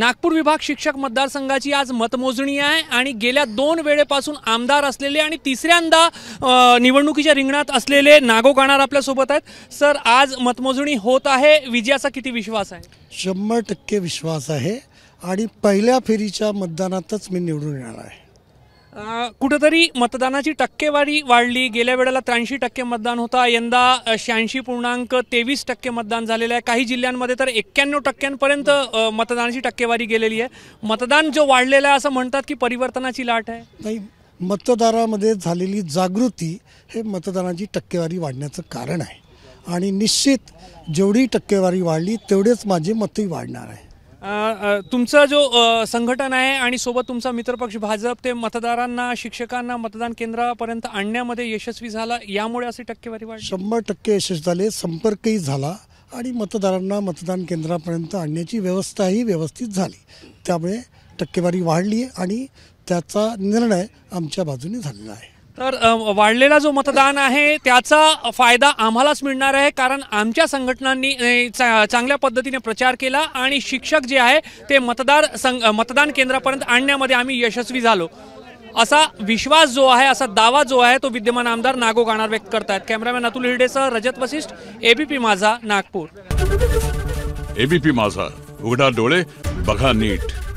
नागपूर विभाग शिक्षक मतदारसंघाची आज मतमोजणी आहे आणि गेल्या दोन वेळेपासून आमदार असलेले आणि तिसऱ्यांदा निवडणुकीच्या रिंगणात असलेले नागो गाणार आपल्यासोबत आहेत सर आज मतमोजणी होत आहे विजयाचा किती विश्वास आहे शंभर टक्के विश्वास आहे आणि पहिल्या फेरीच्या मतदानातच मी निवडून येणार आहे कुठंतरी मतदानाची टक्केवारी वाढली गेल्या वेळेला त्र्याऐंशी टक्के मतदान होता यंदा शहाऐंशी पूर्णांक तेवीस टक्के मतदान झालेलं आहे काही जिल्ह्यांमध्ये तर एक्क्याण्णव टक्क्यांपर्यंत मतदानाची टक्केवारी गेलेली आहे मतदान जो वाढलेलं आहे असं म्हणतात की परिवर्तनाची लाट आहे नाही मतदारामध्ये झालेली जागृती हे मतदानाची टक्केवारी वाढण्याचं कारण आहे आणि निश्चित जेवढी टक्केवारी वाढली तेवढेच माझे मतही वाढणार आहे तुमचा जो संघटन आहे आणि सोबत तुमचा मित्रपक्ष भाजप ते मतदारांना शिक्षकांना मतदान केंद्रापर्यंत आणण्यामध्ये यशस्वी झाला यामुळे असे टक्केवारी वाढ शंभर टक्के यशस्वी झाले संपर्कही झाला आणि मतदारांना मतदान केंद्रापर्यंत आणण्याची व्यवस्थाही व्यवस्थित झाली त्यामुळे टक्केवारी वाढली आणि त्याचा निर्णय आमच्या बाजूने झालेला आहे तर वाढलेला जो मतदान आहे त्याचा फायदा आम्हालाच मिळणार आहे कारण आमच्या संघटनांनी चा, चांगल्या पद्धतीने प्रचार केला आणि शिक्षक जे आहे ते मतदार संघ मतदान केंद्रापर्यंत आणण्यामध्ये आम्ही यशस्वी झालो असा विश्वास जो आहे असा दावा जो आहे तो विद्यमान आमदार नागो गाणार व्यक्त आहेत कॅमेरामॅन अतुल हिरडेसह रजत वसिष्ठ एबीपी माझा नागपूर एबीपी माझा उघडा डोळे बघा नीट